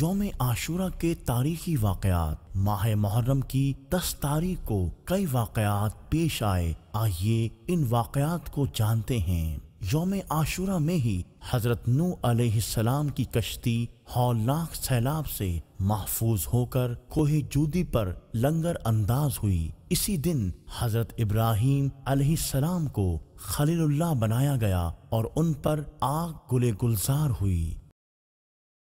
योम आशूरा के तारीखी वाकयात माह मुहर्रम की दस तारीख को कई वाकयात पेश आए आइए इन वाकयात को जानते हैं योम आशूरा में ही हजरत नू अलैहिस्सलाम की कश्ती हौलनाक सैलाब से महफूज होकर कोहे जूदी पर लंगर अंदाज हुई इसी दिन हजरत इब्राहिम अलैहिस्सलाम को खलीलुल्लाह बनाया गया और उन पर आग गुले गुलजार हुई